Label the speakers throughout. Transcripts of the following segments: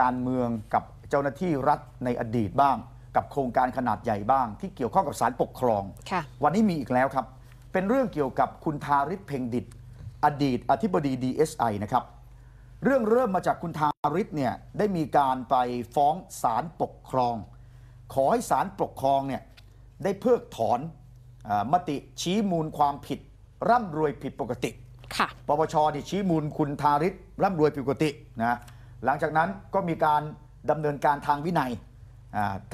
Speaker 1: การเมืองกับเจ้าหน้าที่รัฐในอดีตบ้าง กับโครงการขนาดใหญ่บ้าง ที่เกี่ยวข้องกับสารปกครองวันนี้มีอีกแล้วครับ เป็นเรื่องเกี่ยวกับคุณทาริศเพ่งดิตอดีตอธิบดี DSI นะครับเรื่องเริ่มมาจากคุณทาริศเนี่ยได้มีการไปฟ้องศาลปกครอง ขอให้ศาลปกครองเนี่ยได้เพิกถอนอมติชี้มูลความผิดร่ำรวยผิดปกติปปชเนี่ยชี้มูลคุณทาริศร่ำรวยผิดปกตินะหลังจากนั้นก็มีการดำเนินการทางวินัย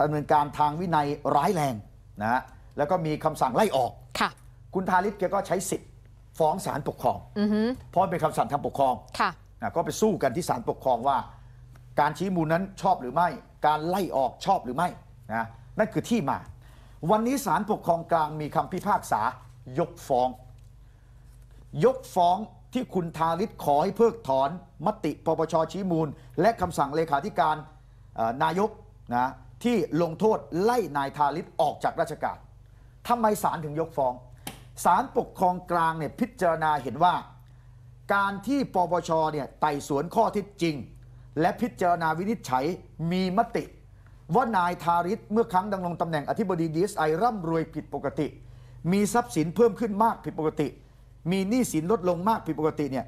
Speaker 1: ดำเนินการทางวินัยร้ายแรงนะฮะแล้วก็มีคำสั่งไล่ออก ค่ะ คุณทาริศแกก็ใช้สิทธิ์ฟ้องศาลปกครองเพราะเป็นคำสั่งทางปกครอง ค่ะก็ไปสู้กันที่ศาลปกครองว่า การชี้มูลนั้นชอบหรือไม่ การไล่ออกชอบหรือไม่นะ นั่นคือที่มา วันนี้ศาลปกครองกลางมีคำพิพากษายกฟ้อง ยกฟ้องที่คุณทาริศขอให้เพิกถอน มติปปชชี้มูล และคำสั่งเลขาธิการนายกนะที่ลงโทษไล่นายทาริศออกจากราชการทำไมศาลถึงยกฟ้องศาลปกครองกลางเนี่ยพิจารณาเห็นว่า การที่ปปชเนี่ยไต่สวนข้อที่จริง และพิจารณาวินิจฉัยมีมติ ว่านายทาริศเมื่อครั้งดำรงตำแหน่งอธิบดีดีเอสไอร่ำรวยผิดปกติ มีทรัพย์สินเพิ่มขึ้นมากผิดปกติมีหนี้สินลดลงมากผิดปกติเนี่ย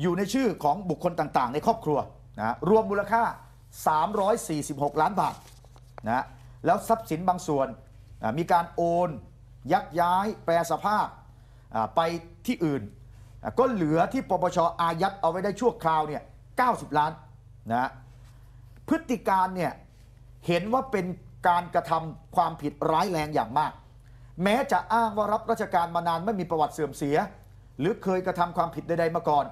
Speaker 1: อยู่ในชื่อของบุคคลต่างๆ ในครอบครัวนะรวมมูลค่า 346 ล้านบาทนะแล้วทรัพย์สินบางส่วน มีการโอน ยักย้ายแปลสภาพไปที่อื่น ก็เหลือที่ปปชอายัดเอาไว้ได้ชั่วคราวเนี่ย90 ล้านนะพฤติการเนี่ยเห็นว่าเป็นการกระทำความผิดร้ายแรงอย่างมากแม้จะอ้างว่ารับราชการมานานไม่มีประวัติเสื่อมเสีย หรือเคยกระทำความผิดใดๆมาก่อน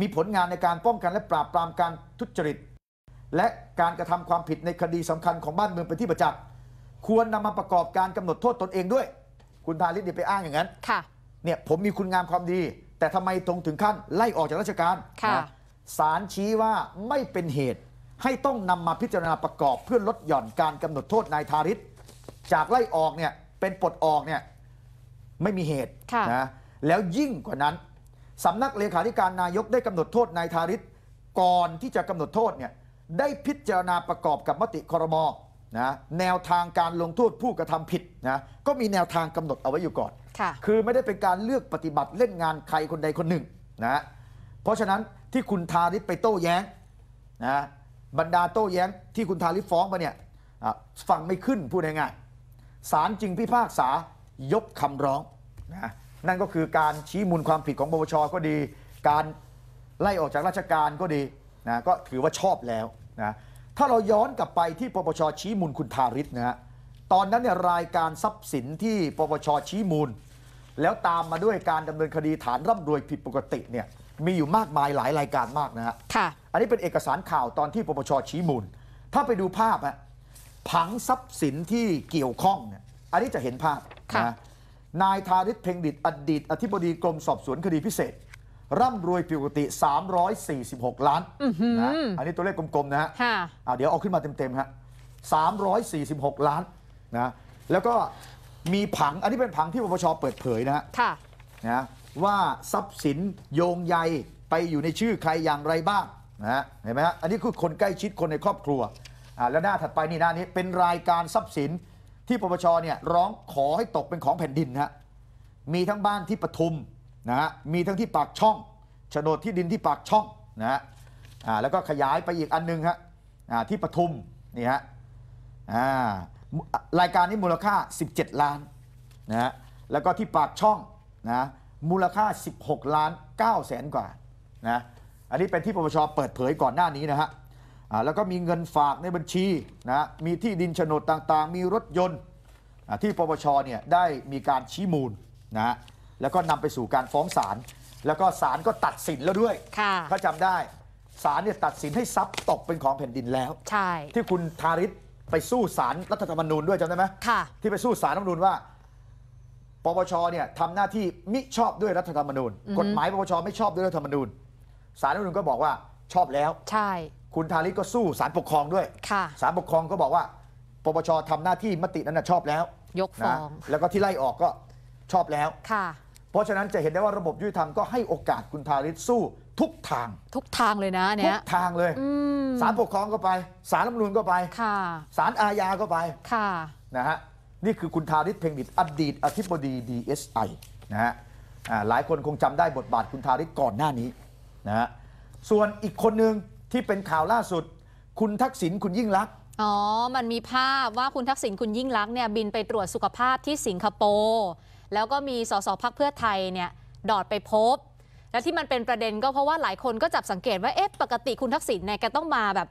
Speaker 1: มีผลงานในการป้องกันและปราบปรามการทุจริตและการกระทำความผิดในคดีสำคัญของบ้านเมืองเป็นที่ประจักษ์ควรนำมาประกอบการกำหนดโทษตนเองด้วย คุณพาลิศเนี่ยไปอ้างอย่างนั้นค่ะเนี่ยผมมีคุณงามความดี แต่ทำไมตรงถึงขั้นไล่ออกจากราชการค่ะศาลชี้ว่าไม่เป็นเหตุ ให้ต้องนำมาพิจารณาประกอบ เพื่อลดหย่อนการกำหนดโทษนายทาริศจากไล่ออกเนี่ยเป็นปลดออกเนี่ยไม่มีเหตุนะแล้วยิ่งกว่านั้นสำนักเลขาธิการนายกได้กำหนดโทษนายทาริศก่อนที่จะกำหนดโทษเนี่ยได้พิจารณาประกอบกับมติ ครมนะแนวทางการลงโทษผู้กระทำผิดนะก็มีแนวทางกำหนดเอาไว้อยู่ก่อนคคือไม่ได้เป็นการเลือกปฏิบัติเล่นงานใครคนใดคนหนึ่งนะเพราะฉะนั้นที่คุณทาริศไปโต้แย้งนะบรรดาโต้แย้งที่คุณทาริศฟ้องมาเนี่ย่ฟังไม่ขึ้นพูดง่ายๆศาลจึงพิพากษายกคำร้องนะนั่นก็คือการชี้มูลความผิดของปปชก็ดี การไล่ออกจากราชการก็ดีนะก็ถือว่าชอบแล้วนะถ้าเราย้อนกลับไปที่ปปชชี้มูลคุณทาริศนะฮะตอนนั้นเนี่ยรายการทรัพย์สินที่ปปชชี้มูล แล้วตามมาด้วยการดำเนินคดีฐานร่ำรวยผิดปกติเนี่ยมีอยู่มากมายหลายรายการมากนะฮะอันนี้เป็นเอกสารข่าวตอนที่ปปชชี้มูลถ้าไปดูภาพฮะผังทรัพย์สินที่เกี่ยวข้องเนี่ย อันนี้จะเห็นภาพะนะ นายธาริศเพ่งดิตอดีต อธิบดีกรมสอบสวนคดีพิเศษ ร่ำรวยผิปกติ 346 ล้านนะ อันนี้ตัวเลขกลมๆนะฮะอเดี๋ยวเอาขึ้นมาเต็มๆฮะ346 ล้านนะ แล้วก็มีผัง อันนี้เป็นผังที่ปปชเปิดเผยนะฮะะนะ ว่าทรัพย์สินโยงใยไปอยู่ในชื่อใครอย่างไรบ้างนะฮะเห็นไหมฮะ อันนี้คือคนใกล้ชิดคนในครอบครัวและหน้าถัดไปนี่หน้านี้เป็นรายการทรัพย์สิน ที่ปปชเนี่ยร้องขอให้ตกเป็นของแผ่นดินฮะมีทั้งบ้านที่ปทุมนะฮะมีทั้งที่ปากช่องโฉนดที่ดินที่ปากช่องนะฮะแล้วก็ขยายไปอีกอันนึงฮะที่ปทุมนี่ฮะรายการนี้มูลค่า 17 ล้านนะฮะแล้วก็ที่ปากช่องนะมูลค่า 16ล้าน9แสนกว่านะอันนี้เป็นที่ปปชเปิดเผยก่อนหน้านี้นะฮะแล้วก็มีเงินฝากในบัญชีนะ มีที่ดินโฉนดต่างๆ มีรถยนต์ ที่ปปชเนี่ยได้มีการชี้มูลนะแล้วก็นำไปสู่การฟ้องศาล แล้วก็ศาลก็ตัดสินแล้วด้วยเขาจำได้ศาลเนี่ยตัดสินให้ทรัพย์ตกเป็นของแผ่นดินแล้ว ใช่ที่คุณทาริศไปสู้ศาลรรัฐธรรมนูญด้วยจำได้ไหมค่ะที่ไปสู้ศาลรัฐธรรมนูญว่าปปชเนี่ยทำหน้าที่มิชอบด้วยรัฐธรรมนูญกฎหมายปปชไม่ชอบด้วยรัฐธรรมนูญศาลรัฐธรรมนูญก็บอกว่าชอบแล้ว ใช่คุณธาริศก็สู้สารปกครองด้วย ค่ะารปกครองก็บอกว่า ปปชทำหน้าที่มตินั้นนะชอบแล้ว ยกฟ้องนะแล้วก็ที่ไล่ออกก็ชอบแล้ว ค่ะ เพราะฉะนั้นจะเห็นได้ว่าระบบยุติธรรมก็ให้โอกาสคุณธาริศสู้ทุกทาง ทุกทางเลยนะเนี่ย ทุกทางเลยสารปกครองก็ไป สาลรัฐมนูนก็ไป ค่ะสารอาญาก็ไป ค่ะ นะฮะ นี่คือคุณ ทาริศเพ็งดิตอดีตอธิบดี DSI นะฮะ อ่า หลายคนคงจำได้บทบาทคุณทาริศก่อนหน้านี้นะฮะส่วนอีกคนหนึ่งที่เป็นข่าวล่าสุด คุณทักษิณคุณยิ่งรักษณ์
Speaker 2: อ๋อ มันมีภาพว่าคุณทักษิณคุณยิ่งรักษณ์เนี่ยบินไปตรวจสุขภาพที่สิงคโปร์แล้วก็มีสสพักเพื่อไทยเนี่ยดอดไปพบ และที่มันเป็นประเด็นก็เพราะว่าหลายคนก็จับสังเกตว่าเอ๊ะปกติคุณทักษิณเนี่ยแกต้องมาแบบ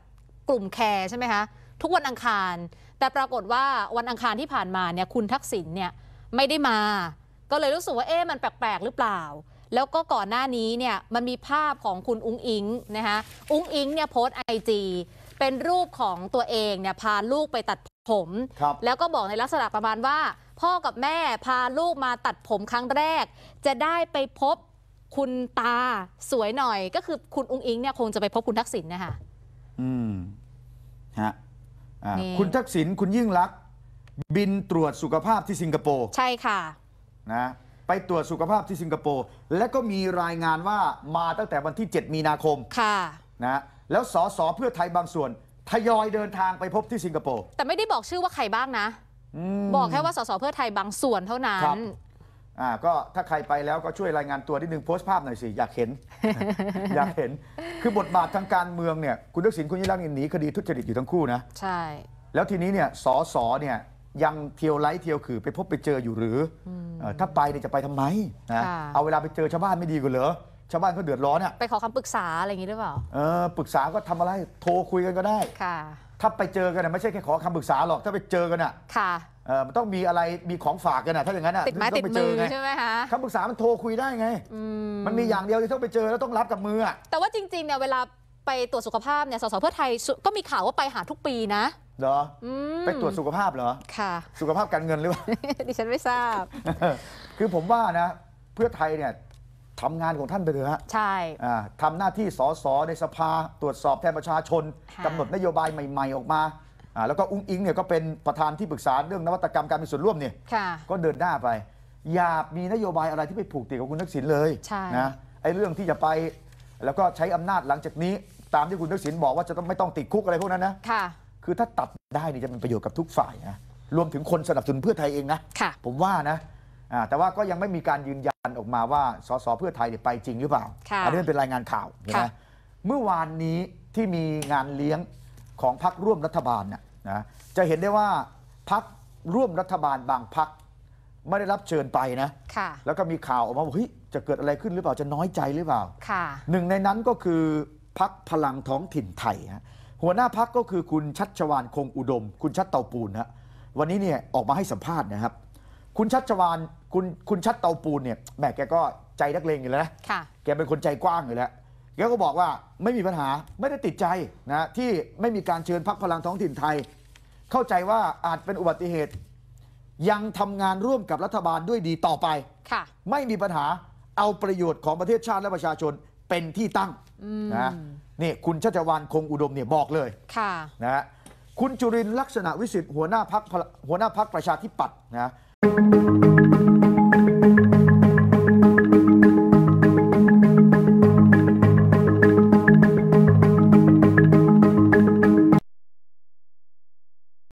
Speaker 2: กลุ่มแคร์ใช่ไหมคะทุกวันอังคาร แต่ปรากฏว่าวันอังคารที่ผ่านมาเนี่ยคุณทักษิณเนี่ยไม่ได้มา ก็เลยรู้สึกว่าเอ๊ะมันแปลก ๆ หรือเปล่าแล้วก็ก่อนหน้านี้เนี่ยมันมีภาพของคุณอุ้งอิงนะคะอุ้งอิงเนี่ยโพสไอจีเป็นรูปของตัวเองเนี่ย พาลูกไปตัดผม แล้วก็บอกในลักษณะประมาณว่า พ่อกับแม่พาลูกมาตัดผมครั้งแรก จะได้ไปพบคุณตาสวยหน่อย ก็คือคุณอุ้งอิงเนี่ยคงจะไปพบคุณทักษิณนนะคะ
Speaker 1: อืมฮะคุณทักษิณคุณยิ่งรัก บินตรวจสุขภาพที่สิงคโปร์ใช่ค่ะนะไปตรวจสุขภาพที่สิงคโปร์และก็มีรายงานว่ามาตั้งแต่วันที่ 7 มีนาคมค่ะนะแล้วสสเพื่อไทยบางส่วน ทยอยเดินทางไปพบที่สิงคโปร์
Speaker 2: แต่ไม่ได้บอกชื่อว่าใครบ้างนะ
Speaker 1: อบอกแค่ว่าส
Speaker 2: สเพื่อไทยบางส่วนเท่านั้ครับน
Speaker 1: อ่าก็ถ้าใครไปแล้วก็ช่วยรายงานตัวนิดนึงโพสต์ภาพหน่อยสิอยากเห็นอยากเห็น คือบทบาททางการเมืองเนี่ยคุณทักษิณคุณยิ่งรักษินหนีคดีทุจริตอยู่ทั้งคู่นะใช่ แล้วทีนี้เนี่ยสอสอเนี่ยยังเที่ยวไล่เที่ยวขือ ไปพบไปเจออยู่หรือออถ้าไปเนี่ยจะไปทำไมนะเอาเวลาไปเจอชาวบ้านไม่ดีกว่าเหรอชาวบ้านเขาเดือดร้อนอ่ะ
Speaker 2: ไปขอคำปรึกษาอะไรอย่างนี้หรือเปล่า
Speaker 1: เออปรึกษาก็ทำอะไรโทรคุยกันก็ได้ค่ะ ถ้าไปเจอกันน่ยไม่ใช่แค่ขอคำปรึกษาหรอกถ้าไปเจอกันอ่ะค่ะเออมันต้องมีอะไรมีของฝากกันน่ะถ้าอย่างนั้นอ่ะติดไม้ติดมือใช่ไหมคะคำปรึกษามันโทรคุยได้ไงมันมีอย่างเดียวที่ต้องไปเจอแล้วต้องรับกับมืออ่ะแต่ว
Speaker 2: ่าจริงๆเนี่ยเวลาไปตรวจสุขภาพเนี่ยสสเพื่อไทย ก็มีข่าวว่าไปหาทุกปีนะ
Speaker 1: เหรอ ไปตรวจสุขภาพเหรอ ค่ะ สุขภาพการเงินหรือเปล่า
Speaker 2: ดิฉันไม่ทราบ
Speaker 1: คือผมว่านะ เพื่อไทยเนี่ยทำงานของท่านไปเถอะฮะ ใช่ ทำหน้าที่สสในสภาตรวจสอบแทนประชาชนกำหนดนโยบายใหม่ๆ ออกมา แล้วก็อุ้งอิงเนี่ยก็เป็นประธานที่ปรึกษาเรื่องนวัตกรรมการมีส่วนร่วมเนี่ยก็เดินหน้าไปอย่ามีนโยบายอะไรที่ไปผูกติดกับคุณทักษิณเลยนะ ไอ้เรื่องที่จะไปแล้วก็ใช้อำนาจหลังจากนี้ตามที่คุณทักษิณบอกว่าจะต้องไม่ต้องติดคุกอะไรพวกนั้นนะ ค่ะ คือถ้าตัดได้นี่จะเป็นประโยชน์กับทุกฝ่ายนะ รวมถึงคนสนับสนุนเพื่อไทยเองนะค่ะผมว่านะ อ่า แต่ว่าก็ยังไม่มีการยืนยันออกมาว่า สสเพื่อไทยไปจริงหรือเปล่า อันนี้เป็นรายงานข่าวนะเมื่อวานนี้ที่มีงานเลี้ยงของพักร่วมรัฐบาลน่ะนะ จะเห็นได้ว่าพักร่วมรัฐบาลบางพักไม่ได้รับเชิญไปนะ ค่ะ แล้วก็มีข่าวออกมาว่าเฮ้ยจะเกิดอะไรขึ้นหรือเปล่าจะน้อยใจหรือเปล่า ค่ะ หนึ่งในนั้นก็คือพักพลังท้องถิ่นไทยฮะหัวหน้าพักก็คือคุณชัดชวานคงอุดม คุณชัดเตาปูนฮะวันนี้เนี่ยออกมาให้สัมภาษณ์นะครับ คุณชัดชวานคุณคุณชัดเตาปูนเนี่ยแหมแกก็ใจนักเลงอยู่แล้วนะแกเป็นคนใจกว้างอยู่แล้วแกก็บอกว่าไม่มีปัญหาไม่ได้ติดใจนะที่ไม่มีการเชิญพักพลังท้องถิ่นไทย เข้าใจว่าอาจเป็นอุบัติเหตุ ยังทำงานร่วมกับรัฐบาลด้วยดีต่อไปไม่มีปัญหาเอาประโยชน์ของประเทศชาติและประชาชนเป็นที่ตั้งนะนี่คุณชัชวานคงอุดมเนี่ยบอกเลยค่ะนะฮะคุณจุรินลักษณะวิสิทธิ์หัวหน้าพักหัวหน้าพักประชาธิปัตย์นะ